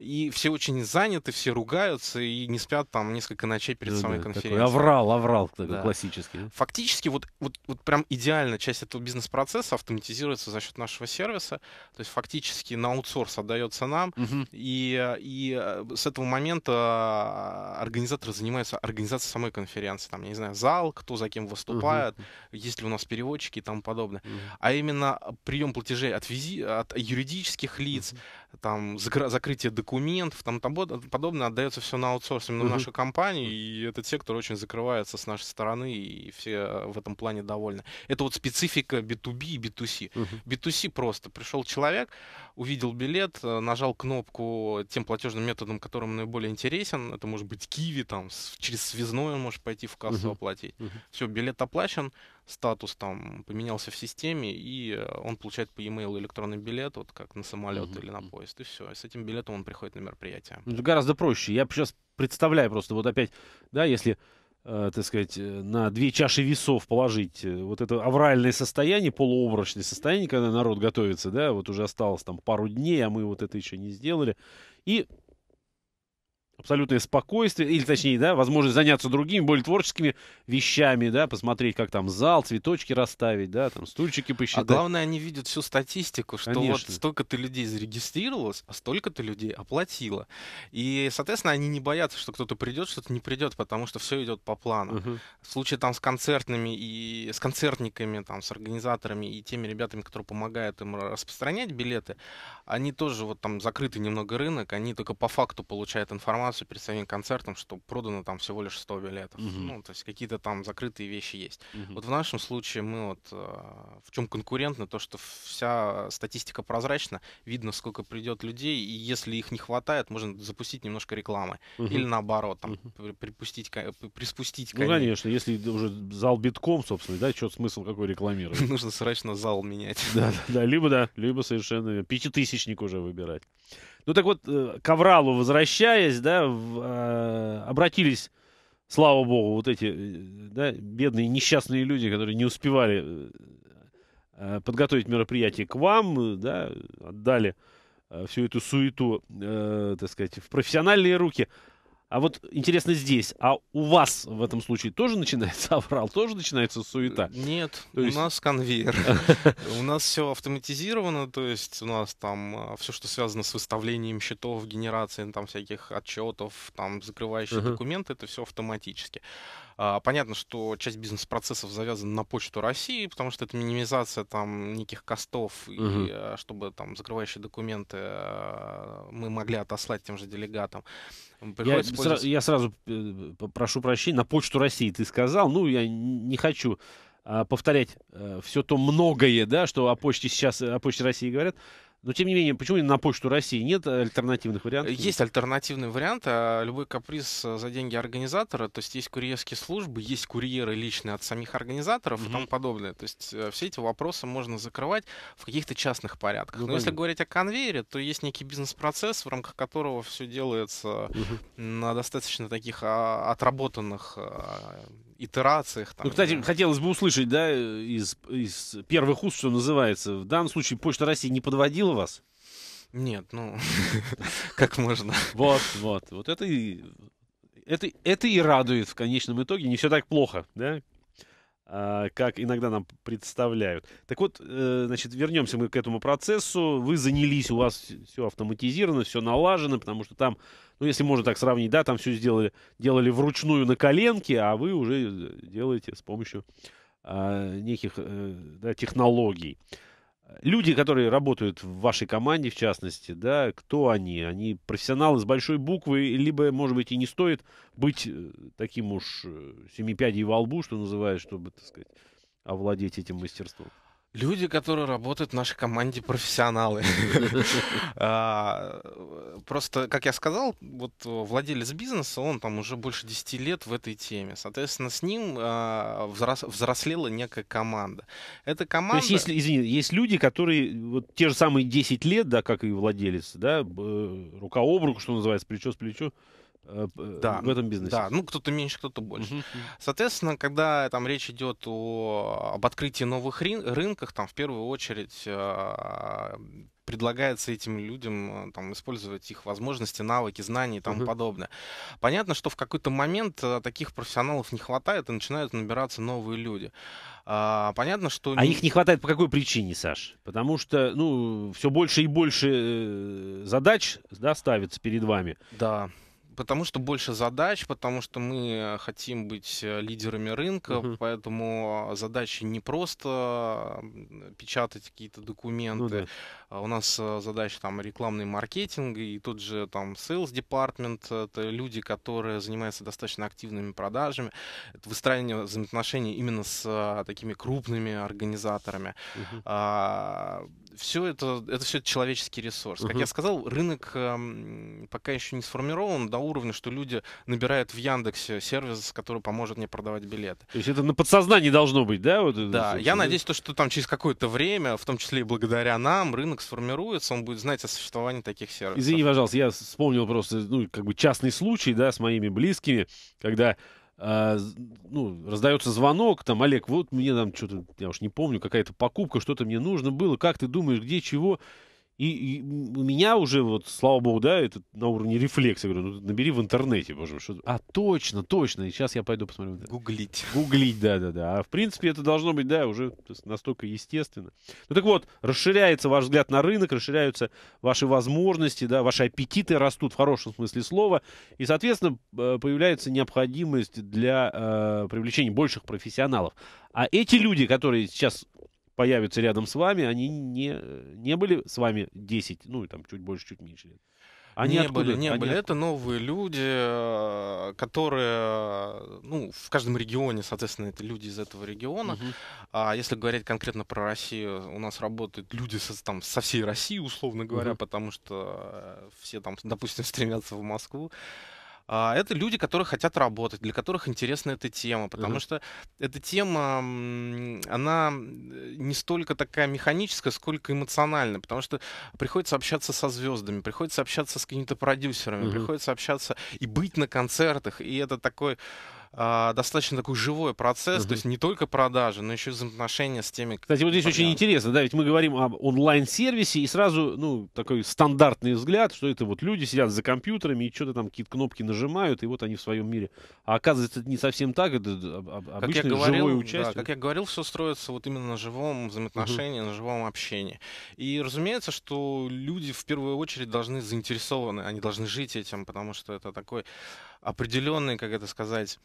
S2: и все очень заняты, все ругаются и не спят там несколько ночей перед да, самой да, конференцией. Такой аврал, аврал такой да. классический. Фактически вот, вот, вот прям идеально часть этого бизнес-процесса автоматизируется за счет нашего сервиса, то есть фактически на аутсорс отдается нам, угу. и, э, и э, с этого момента а, организаторы занимаются организацией самой конференции, там, я не знаю, зал, кто за кем выступает, угу. есть ли у нас переводчики и тому подобное, угу. а именно э, прием платежей от, визи, от юридических лиц, угу там закрытие документов, там, там подобное отдается все на аутсорс именно угу. нашей компании, и этот сектор очень закрывается с нашей стороны, и все э, в этом плане довольны. Это вот специфика B2B и B2C. Угу. B2C просто. Пришел человек, увидел билет, э, нажал кнопку тем платежным методом, которым наиболее интересен, это может быть Киви, там, через связное можешь пойти в кассу угу. оплатить. Угу. Все, билет оплачен, статус там поменялся в системе, и э, он получает по e-mail электронный билет, вот как на самолет mm-hmm. или на поезд, и все. с этим билетом он приходит на мероприятие. Ну, это
S1: гораздо проще. Я сейчас представляю просто вот опять, да, если э, так сказать, э, на две чаши весов положить э, вот это авральное состояние, полуобрачное состояние, когда народ готовится, да, вот уже осталось там пару дней, а мы вот это еще не сделали, и абсолютное спокойствие, или точнее, да, возможность заняться другими, более творческими вещами, да, посмотреть, как там зал, цветочки расставить, да, там стульчики а посчитать. А главное, они видят всю статистику, что Конечно. вот столько-то людей зарегистрировалось, а столько-то людей оплатило.
S2: И, соответственно, они не боятся, что кто-то придет, что-то не придет, потому что все идет по плану. Угу. В случае там с концертными и с концертниками, там, с организаторами и теми ребятами, которые помогают им распространять билеты, они тоже вот там закрыты немного рынок, они только по факту получают информацию информацию перед самим концертом, что продано там всего лишь 100 билетов. Угу. Ну, то есть какие-то там закрытые вещи есть. Угу. Вот в нашем случае мы вот а, в чем конкурентно, то, что вся статистика прозрачна, видно, сколько придет людей, и если их не хватает, можно запустить немножко рекламы. Угу. Или наоборот, там, угу. припустить, приспустить ну, коней. Ну, конечно,
S1: если уже зал битком, собственно, да, что смысл какой рекламировать? Нужно срочно зал менять. Да, да, либо да, либо совершенно пятитысячник уже выбирать. Ну так вот, э, к Авралу возвращаясь, да, в, э, обратились, слава богу, вот эти э, да, бедные несчастные люди, которые не успевали э, э подготовить мероприятие к вам, да, отдали всю эту суету, э, так сказать, в профессиональные руки. А вот интересно здесь, а у вас в этом случае тоже начинается аврал, тоже начинается суета? Э, нет, то есть... у нас конвейер. У нас все автоматизировано,
S2: то есть у нас там а, все, что связано с выставлением счетов, генерацией там всяких отчетов, там закрывающих документы, это все автоматически. А, понятно, что часть бизнес-процессов завязана на почту России, потому что это минимизация там неких костов, угу. и а, чтобы там закрывающие документы а, мы могли отослать тем же делегатам. Я, сра-
S1: я сразу э, прошу прощения, на почту России ты сказал, ну я не хочу повторять э, все то многое, да, что о почте сейчас, э, о почте России говорят. Но, тем не менее, почему на почту России нет альтернативных вариантов? Есть альтернативный
S2: вариант. А любой каприз э, за деньги организатора. То есть есть курьерские службы, есть курьеры личные от самих организаторов mm и тому подобное. То есть э, все эти вопросы можно закрывать в каких-то частных порядках. Ну, Но если говорить о конвейере, то есть некий бизнес-процесс, в рамках которого все делается mm на достаточно таких а, отработанных а, итерациях.
S1: Там, ну, кстати, да. хотелось бы услышать, да, из, из первых уст, что называется. В данном случае Почта России не подводила вас? Нет, ну, как можно. Вот, вот, вот это и... Это, это и радует в конечном итоге. Не все так плохо, да? А, как иногда нам представляют. Так вот, э, значит, вернемся мы к этому процессу. Вы занялись, у вас все автоматизировано, все налажено, потому что там, ну, если можно так сравнить, да, там все сделали, делали вручную на коленке, а вы уже э, делаете с помощью а, неких э, да, технологий люди, которые работают в вашей команде, в частности, да, кто они? Они профессионалы с большой буквы, либо, может быть, и не стоит быть э, таким уж э, семипядей во лбу, что называют, чтобы, так сказать, овладеть этим мастерством?
S2: Люди, которые работают в нашей команде, профессионалы. А, просто, как я сказал, вот э, владелец бизнеса, он там уже больше 10 лет в этой теме. Соответственно, с ним а, взрослела некая команда. Эта команда... То есть, если,
S1: извини, есть люди, которые вот те же самые 10 лет, да, как и владелец, да, э, рука об руку, что называется, плечо с плечом. Э, э, да, в этом бизнесе. Да,
S2: ну кто-то меньше, кто-то больше. Угу.
S1: Соответственно, когда
S2: там речь идет о, об открытии новых рын, рынках, там в первую очередь а, предлагается этим людям э, там, использовать их возможности, навыки, знания и тому угу. подобное. Понятно, что в какой-то момент таких профессионалов не хватает и начинают набираться новые люди. А, понятно, что... А их не хватает
S1: по какой причине, Саш? Потому что, ну, все больше и больше задач, да, ставится перед вами. Да.
S2: Потому что больше задач, потому что мы хотим быть э, лидерами рынка, угу. поэтому а, задачи не просто печатать какие-то ну документы. Ну, да. А у нас э, задача там рекламный маркетинг и тот же там sales department, э, это люди, которые занимаются достаточно активными продажами, это выстраивание взаимоотношений именно с а, такими крупными организаторами. Угу. А, все это, это все человеческий ресурс. Угу. Как я сказал, рынок эм, пока еще не сформирован, да, уровня, что люди набирают в Яндексе сервис, который поможет мне продавать билеты.
S1: То есть это на подсознании должно быть, да? Вот да, это, я надеюсь, то,
S2: что там через какое-то время, в том числе и благодаря нам, рынок сформируется, он будет знать о существовании таких сервисов. Извини,
S1: пожалуйста, я вспомнил просто, ну, как бы частный случай, да, с моими близкими, когда а, ну, раздается звонок, там, Олег, вот мне там что-то, я уж не помню, какая-то покупка, что-то мне нужно было, как ты думаешь, где, чего? И, и у меня уже, вот, слава богу, да, это на уровне рефлекса. говорю, ну, набери в интернете, боже мой, что А, точно, точно. И сейчас я пойду посмотрю. Гуглить. Гуглить, да-да-да. А в принципе это должно быть, да, уже настолько естественно. Ну так вот, расширяется ваш взгляд на рынок, расширяются ваши возможности, да, ваши аппетиты растут в хорошем смысле слова. И, соответственно, э, появляется необходимость для э, привлечения больших профессионалов. А эти люди, которые сейчас появятся рядом с вами, они не, не были с вами 10, ну, и там, чуть больше, чуть меньше лет. Они не откуда? были, не Они были. Откуда? Это
S2: новые люди, э, которые, ну, в каждом регионе, соответственно, это люди из этого региона. Угу. А если говорить конкретно про Россию, у нас работают люди со, там, со всей России, условно говоря, угу. потому что э, все там, допустим, стремятся в Москву. А, это люди, которые хотят работать, для которых интересна эта тема, потому mm-hmm. что эта тема, она э, не столько такая механическая, сколько эмоциональная, потому что приходится общаться со звездами, приходится общаться с какими-то продюсерами, mm-hmm. приходится общаться и быть на концертах, и это такой а, достаточно такой живой процесс, угу. то есть не только продажи, но еще и взаимоотношения с теми... Кстати, вот здесь продажи. очень
S1: интересно, да, ведь мы говорим об онлайн-сервисе, и сразу, ну, такой стандартный взгляд, что это вот люди сидят за компьютерами и что-то там какие-то кнопки нажимают, и вот они в своем мире. А оказывается, это не совсем так, это обычное как я говорил, живое участие. Да, как
S2: я говорил, все строится вот именно на живом взаимоотношении, угу. на живом общении. И, разумеется, что люди в первую очередь должны заинтересованы, они должны жить этим, потому что это такой определенный, как это сказать,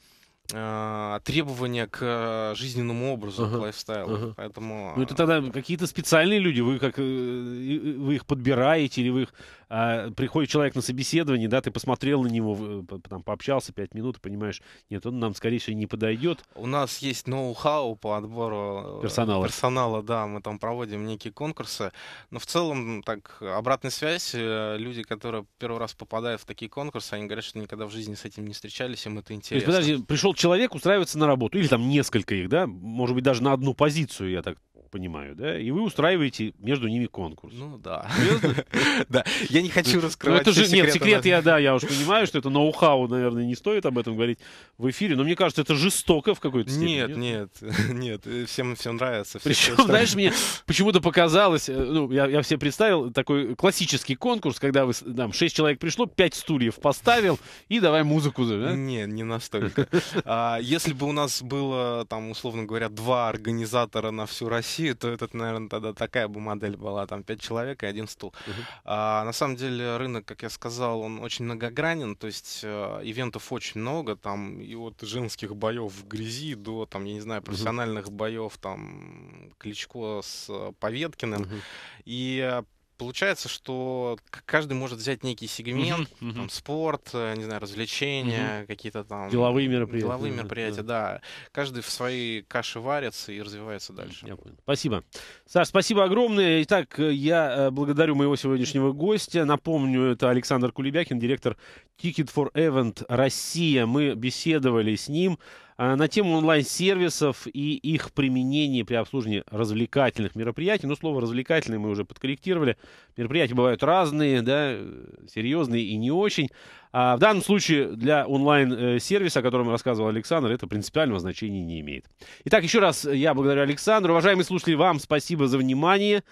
S2: а, требования к э, жизненному образу, ага, к лайфстайлу. Ага. Поэтому... Ну, это
S1: а, тогда какие-то специальные люди, вы как э, вы их подбираете, или вы их э, приходит человек на собеседование, да, ты посмотрел на него, э, там пообщался пять минут, и понимаешь, нет, он нам, скорее всего, не подойдет. У нас есть
S2: ноу-хау по отбору персонала. персонала, да, мы там проводим некие конкурсы, но в целом, так, обратная связь, люди, которые первый раз попадают в такие конкурсы, они говорят, что никогда в жизни с этим не встречались, им это интересно. То есть, подожди,
S1: пришел человек устраивается на работу, или там несколько их, да, может быть, даже на одну позицию, я так понимаю, да? И вы устраиваете между ними конкурс. Ну да. Да, я не хочу ну, раскрывать. это же, нет, секрет я, да, я уж понимаю, что это ноу-хау, наверное, не стоит об этом говорить в эфире, но мне кажется, это жестоко в какой-то степени. Нет, нет, нет, э, всем всем нравится. Причем, знаешь, мне почему-то показалось, э, ну, я все представил такой классический конкурс, когда вы, там, шесть человек пришло, пять стульев поставил, и давай музыку, да? Не, не настолько. А если бы у нас было, там,
S2: условно говоря, два организатора на всю Россию, России, то это, наверное, тогда такая бы модель была, там, пять человек и один стул. Uh-huh. А, на самом деле рынок, как я сказал, он очень многогранен, то есть э, ивентов очень много, там, и от женских боев в грязи до, там, я не знаю, профессиональных uh-huh. боев, там, Кличко с э, Поветкиным. Uh-huh. И э, получается, что каждый может взять некий сегмент, uh-huh, uh-huh. там спорт, э, не знаю, развлечения, uh-huh. какие-то там деловые мероприятия. Деловые мероприятия, да. да. Каждый в своей каше варится и развивается дальше. Я понял.
S1: Спасибо. Саш, спасибо огромное. Итак, э, я э, благодарю моего сегодняшнего гостя. Напомню, это Александр Кулебякин, директор Ticket for Event Россия. Мы беседовали с ним. Э, на тему онлайн-сервисов и их применения при обслуживании развлекательных мероприятий. Ну, слово «развлекательное» мы уже подкорректировали. Мероприятия бывают разные, да, э, серьезные и не очень. А в данном случае для онлайн-сервиса, о котором рассказывал Александр, это принципиального значения не имеет. Итак, еще раз я благодарю Александру. Уважаемые слушатели, вам спасибо за внимание.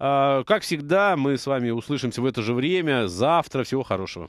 S1: А, как всегда, мы с вами услышимся в это же время завтра. Всего хорошего.